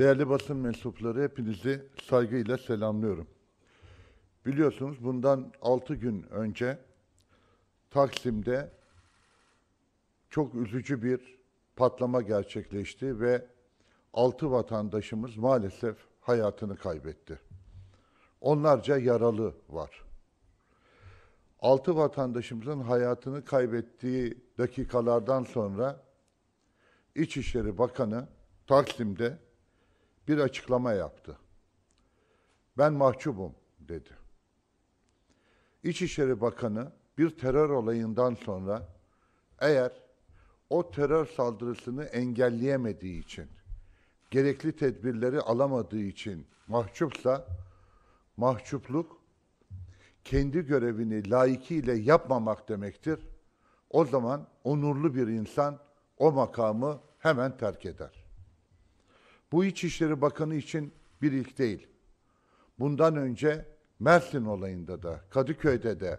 Değerli basın mensupları hepinizi saygıyla selamlıyorum. Biliyorsunuz bundan altı gün önce Taksim'de çok üzücü bir patlama gerçekleşti ve altı vatandaşımız maalesef hayatını kaybetti. Onlarca yaralı var. Altı vatandaşımızın hayatını kaybettiği dakikalardan sonra İçişleri Bakanı Taksim'de bir açıklama yaptı. Ben mahcubum dedi. İçişleri Bakanı bir terör olayından sonra eğer o terör saldırısını engelleyemediği için, gerekli tedbirleri alamadığı için mahcupsa, mahcupluk kendi görevini layıkıyla yapmamak demektir. O zaman onurlu bir insan o makamı hemen terk eder bu İçişleri Bakanı için bir ilk değil. Bundan önce Mersin olayında da, Kadıköy'de de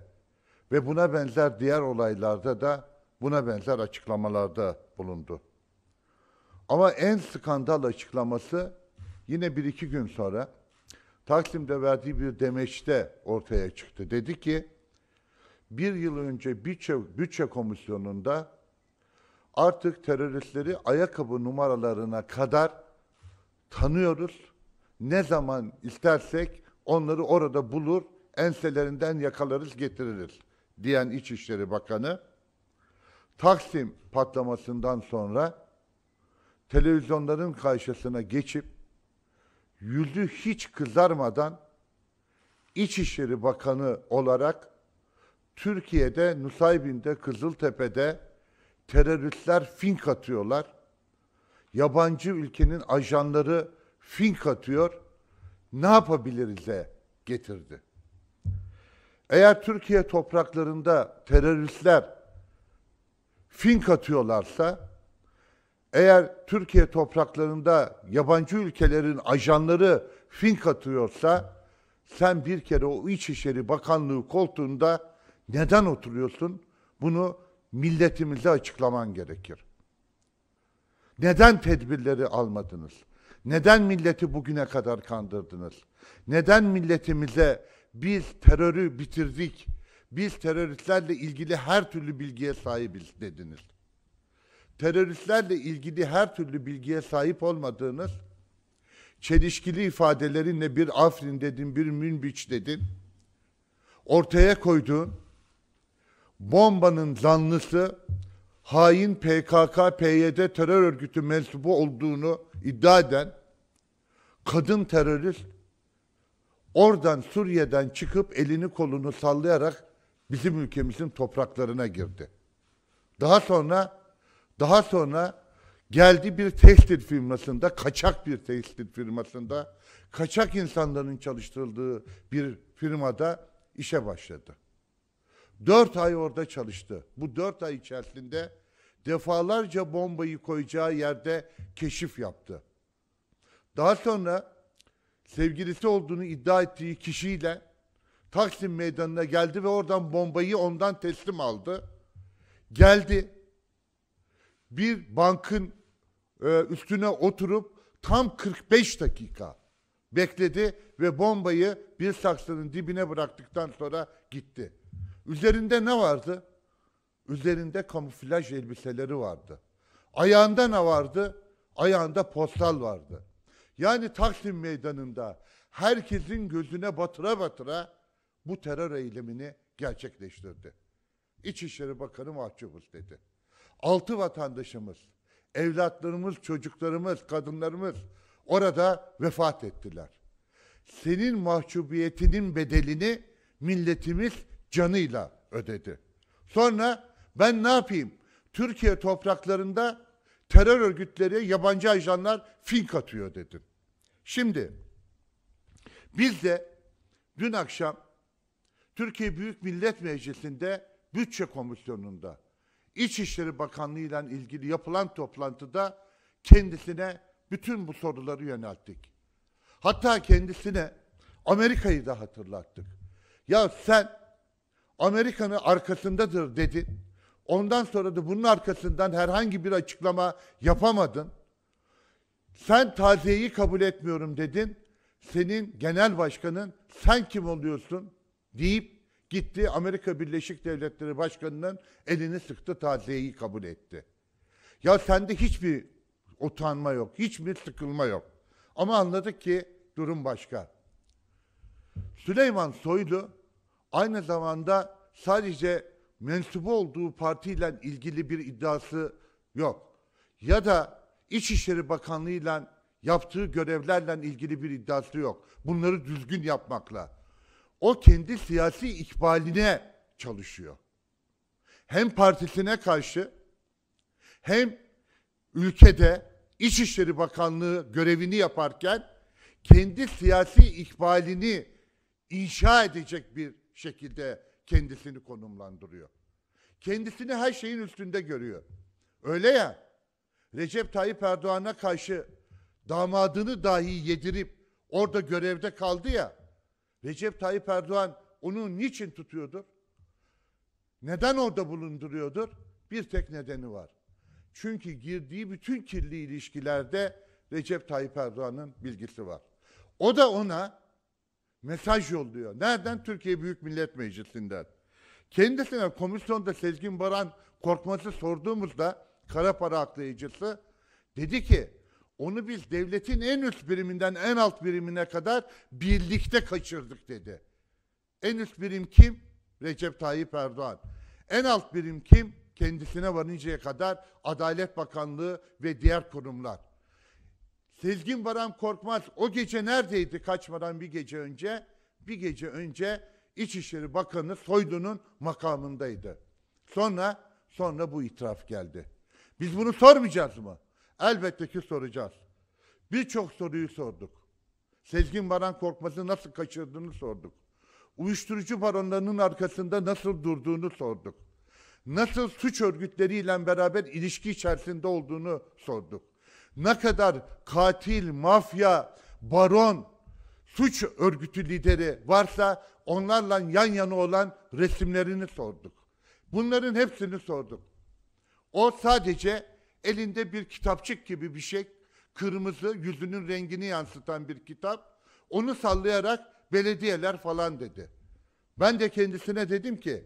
ve buna benzer diğer olaylarda da buna benzer açıklamalarda bulundu. Ama en skandal açıklaması yine bir iki gün sonra Taksim'de verdiği bir demeçte ortaya çıktı. Dedi ki, bir yıl önce bütçe, bütçe komisyonunda artık teröristleri ayakkabı numaralarına kadar tanıyoruz. Ne zaman istersek onları orada bulur, enselerinden yakalarız, getiririz diyen İçişleri Bakanı Taksim patlamasından sonra televizyonların karşısına geçip yüzü hiç kızarmadan İçişleri Bakanı olarak Türkiye'de, Nusaybin'de, Kızıltepe'de teröristler fink atıyorlar yabancı ülkenin ajanları fink atıyor, ne yapabiliriz de getirdi. Eğer Türkiye topraklarında teröristler fink atıyorlarsa, eğer Türkiye topraklarında yabancı ülkelerin ajanları fink atıyorsa, sen bir kere o İçişleri Bakanlığı koltuğunda neden oturuyorsun? Bunu milletimize açıklaman gerekir. Neden tedbirleri almadınız? Neden milleti bugüne kadar kandırdınız? Neden milletimize biz terörü bitirdik, biz teröristlerle ilgili her türlü bilgiye sahibiz dediniz? Teröristlerle ilgili her türlü bilgiye sahip olmadığınız, çelişkili ifadelerinle bir Afrin dedin, bir Münbiç dedin, ortaya koyduğun bombanın zanlısı hain PKK, PYD terör örgütü mensubu olduğunu iddia eden kadın terörist oradan Suriye'den çıkıp elini kolunu sallayarak bizim ülkemizin topraklarına girdi. Daha sonra daha sonra geldi bir tekstil firmasında, kaçak bir tekstil firmasında, kaçak insanların çalıştırıldığı bir firmada işe başladı. Dört ay orada çalıştı. Bu dört ay içerisinde defalarca bombayı koyacağı yerde keşif yaptı. Daha sonra sevgilisi olduğunu iddia ettiği kişiyle Taksim Meydanı'na geldi ve oradan bombayı ondan teslim aldı. Geldi. Bir bankın e, üstüne oturup tam 45 dakika bekledi ve bombayı bir saksının dibine bıraktıktan sonra gitti. Üzerinde ne vardı? Üzerinde kamuflaj elbiseleri vardı. Ayağında ne vardı? Ayağında postal vardı. Yani Taksim Meydanı'nda herkesin gözüne batıra batıra bu terör eylemini gerçekleştirdi. İçişleri Bakanı mahcubuz dedi. Altı vatandaşımız, evlatlarımız, çocuklarımız, kadınlarımız orada vefat ettiler. Senin mahcubiyetinin bedelini milletimiz canıyla ödedi. Sonra ben ne yapayım? Türkiye topraklarında terör örgütleri, yabancı ajanlar fink atıyor dedim. Şimdi biz de dün akşam Türkiye Büyük Millet Meclisi'nde bütçe komisyonunda İçişleri Bakanlığı ile ilgili yapılan toplantıda kendisine bütün bu soruları yönelttik. Hatta kendisine Amerika'yı da hatırlattık. Ya sen Amerika'nın arkasındadır dedin. Ondan sonra da bunun arkasından herhangi bir açıklama yapamadın. Sen taziyeyi kabul etmiyorum dedin. Senin genel başkanın sen kim oluyorsun deyip gitti Amerika Birleşik Devletleri Başkanı'nın elini sıktı taziyeyi kabul etti. Ya sende hiçbir utanma yok, hiçbir sıkılma yok. Ama anladık ki durum başka. Süleyman Soylu aynı zamanda sadece mensubu olduğu partiyle ilgili bir iddiası yok. Ya da İçişleri Bakanlığı ile yaptığı görevlerle ilgili bir iddiası yok. Bunları düzgün yapmakla. O kendi siyasi ikbaline çalışıyor. Hem partisine karşı hem ülkede İçişleri Bakanlığı görevini yaparken kendi siyasi ikbalini inşa edecek bir şekilde kendisini konumlandırıyor. Kendisini her şeyin üstünde görüyor. Öyle ya, Recep Tayyip Erdoğan'a karşı damadını dahi yedirip orada görevde kaldı ya, Recep Tayyip Erdoğan onu niçin tutuyordur? Neden orada bulunduruyordur? Bir tek nedeni var. Çünkü girdiği bütün kirli ilişkilerde Recep Tayyip Erdoğan'ın bilgisi var. O da ona Mesaj yolluyor. Nereden? Türkiye Büyük Millet Meclisi'nden. Kendisine komisyonda Sezgin Baran Korkmaz'ı sorduğumuzda kara para aklayıcısı dedi ki onu biz devletin en üst biriminden en alt birimine kadar birlikte kaçırdık dedi. En üst birim kim? Recep Tayyip Erdoğan. En alt birim kim? Kendisine varıncaya kadar Adalet Bakanlığı ve diğer kurumlar. Sezgin Baran Korkmaz o gece neredeydi kaçmadan bir gece önce? Bir gece önce İçişleri Bakanı Soylu'nun makamındaydı. Sonra sonra bu itiraf geldi. Biz bunu sormayacağız mı? Elbette ki soracağız. Birçok soruyu sorduk. Sezgin Baran Korkmaz'ı nasıl kaçırdığını sorduk. Uyuşturucu baronlarının arkasında nasıl durduğunu sorduk. Nasıl suç örgütleriyle beraber ilişki içerisinde olduğunu sorduk. Ne kadar katil, mafya, baron, suç örgütü lideri varsa onlarla yan yana olan resimlerini sorduk. Bunların hepsini sorduk. O sadece elinde bir kitapçık gibi bir şey, kırmızı yüzünün rengini yansıtan bir kitap. Onu sallayarak belediyeler falan dedi. Ben de kendisine dedim ki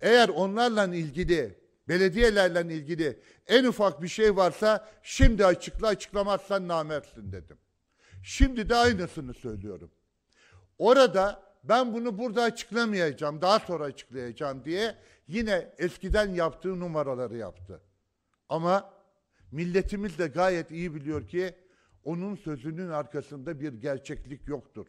eğer onlarla ilgili belediyelerle ilgili en ufak bir şey varsa şimdi açıkla açıklamazsan namertsin dedim. Şimdi de aynısını söylüyorum. Orada ben bunu burada açıklamayacağım, daha sonra açıklayacağım diye yine eskiden yaptığı numaraları yaptı. Ama milletimiz de gayet iyi biliyor ki onun sözünün arkasında bir gerçeklik yoktur.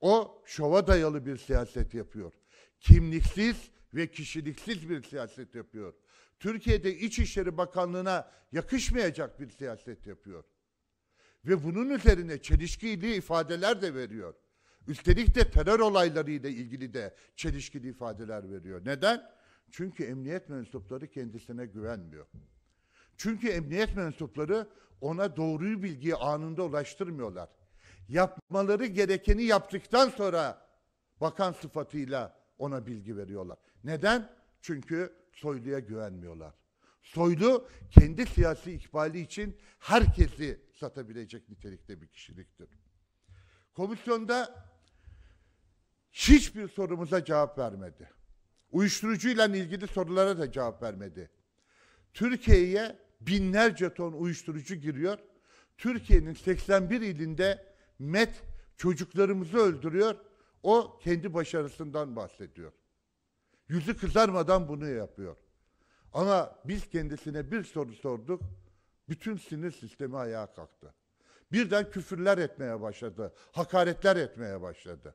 O şova dayalı bir siyaset yapıyor. Kimliksiz ve kişiliksiz bir siyaset yapıyor. Türkiye'de İçişleri Bakanlığı'na yakışmayacak bir siyaset yapıyor. Ve bunun üzerine çelişkili ifadeler de veriyor. Üstelik de terör olaylarıyla ilgili de çelişkili ifadeler veriyor. Neden? Çünkü emniyet mensupları kendisine güvenmiyor. Çünkü emniyet mensupları ona doğruyu bilgiyi anında ulaştırmıyorlar. Yapmaları gerekeni yaptıktan sonra bakan sıfatıyla ona bilgi veriyorlar. Neden? Çünkü soyluya güvenmiyorlar. Soylu kendi siyasi ikbali için herkesi satabilecek nitelikte bir kişiliktir. Komisyonda hiçbir sorumuza cevap vermedi. Uyuşturucuyla ilgili sorulara da cevap vermedi. Türkiye'ye binlerce ton uyuşturucu giriyor. Türkiye'nin 81 ilinde MET çocuklarımızı öldürüyor. O kendi başarısından bahsediyor. Yüzü kızarmadan bunu yapıyor. Ama biz kendisine bir soru sorduk. Bütün sinir sistemi ayağa kalktı. Birden küfürler etmeye başladı. Hakaretler etmeye başladı.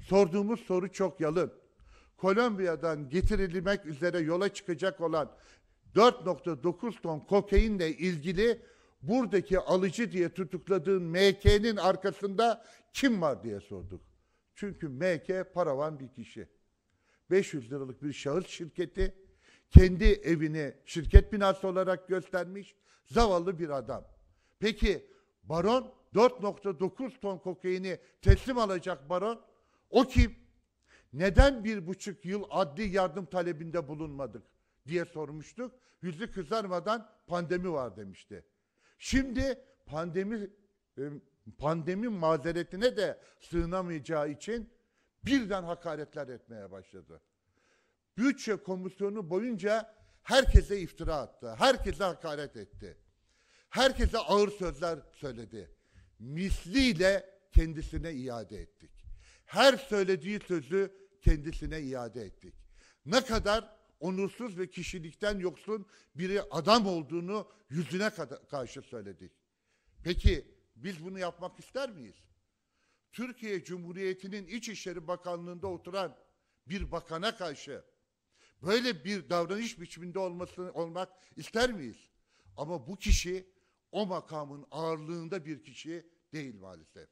Sorduğumuz soru çok yalın. Kolombiya'dan getirilmek üzere yola çıkacak olan 4.9 ton kokainle ilgili buradaki alıcı diye tutukladığın MK'nin arkasında kim var diye sorduk. Çünkü MK paravan bir kişi. 500 liralık bir şahıs şirketi kendi evini şirket binası olarak göstermiş zavallı bir adam. Peki baron 4.9 ton kokaini teslim alacak baron o kim? Neden bir buçuk yıl adli yardım talebinde bulunmadık diye sormuştuk. Yüzü kızarmadan pandemi var demişti. Şimdi pandemi e, pandemi mazeretine de sığınamayacağı için birden hakaretler etmeye başladı. Bütçe komisyonu boyunca herkese iftira attı. Herkese hakaret etti. Herkese ağır sözler söyledi. Misliyle kendisine iade ettik. Her söylediği sözü kendisine iade ettik. Ne kadar onursuz ve kişilikten yoksun biri adam olduğunu yüzüne karşı söyledik. Peki biz bunu yapmak ister miyiz? Türkiye Cumhuriyeti'nin İçişleri Bakanlığı'nda oturan bir bakana karşı böyle bir davranış biçiminde olmasını olmak ister miyiz? Ama bu kişi o makamın ağırlığında bir kişi değil maalesef.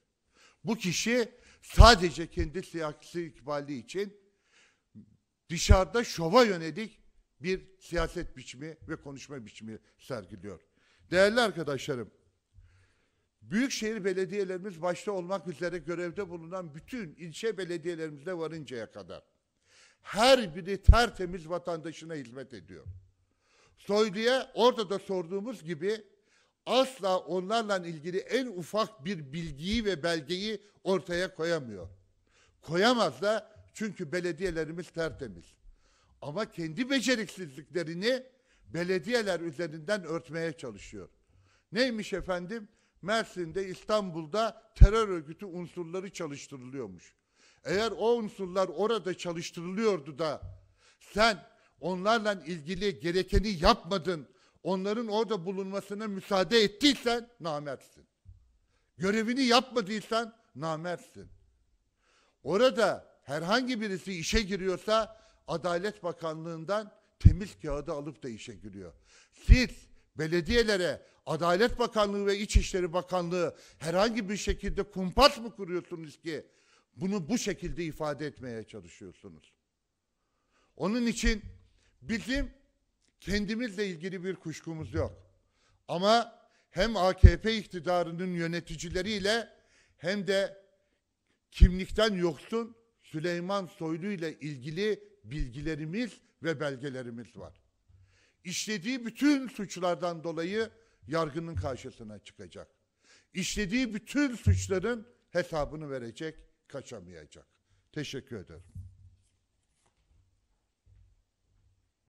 Bu kişi sadece kendi siyasi ikbali için dışarıda şova yönelik bir siyaset biçimi ve konuşma biçimi sergiliyor. Değerli arkadaşlarım, Büyükşehir belediyelerimiz başta olmak üzere görevde bulunan bütün ilçe belediyelerimizde varıncaya kadar her biri tertemiz vatandaşına hizmet ediyor. Soylu'ya orada da sorduğumuz gibi asla onlarla ilgili en ufak bir bilgiyi ve belgeyi ortaya koyamıyor. Koyamaz da çünkü belediyelerimiz tertemiz. Ama kendi beceriksizliklerini belediyeler üzerinden örtmeye çalışıyor. Neymiş efendim? Mersin'de, İstanbul'da terör örgütü unsurları çalıştırılıyormuş. Eğer o unsurlar orada çalıştırılıyordu da sen onlarla ilgili gerekeni yapmadın, onların orada bulunmasına müsaade ettiysen namertsin. Görevini yapmadıysan namertsin. Orada herhangi birisi işe giriyorsa Adalet Bakanlığı'ndan temiz kağıdı alıp da işe giriyor. Siz belediyelere Adalet Bakanlığı ve İçişleri Bakanlığı herhangi bir şekilde kumpas mı kuruyorsunuz ki bunu bu şekilde ifade etmeye çalışıyorsunuz? Onun için bizim kendimizle ilgili bir kuşkumuz yok. Ama hem AKP iktidarının yöneticileriyle hem de kimlikten yoksun Süleyman Soylu ile ilgili bilgilerimiz ve belgelerimiz var işlediği bütün suçlardan dolayı yargının karşısına çıkacak. İşlediği bütün suçların hesabını verecek, kaçamayacak. Teşekkür ederim.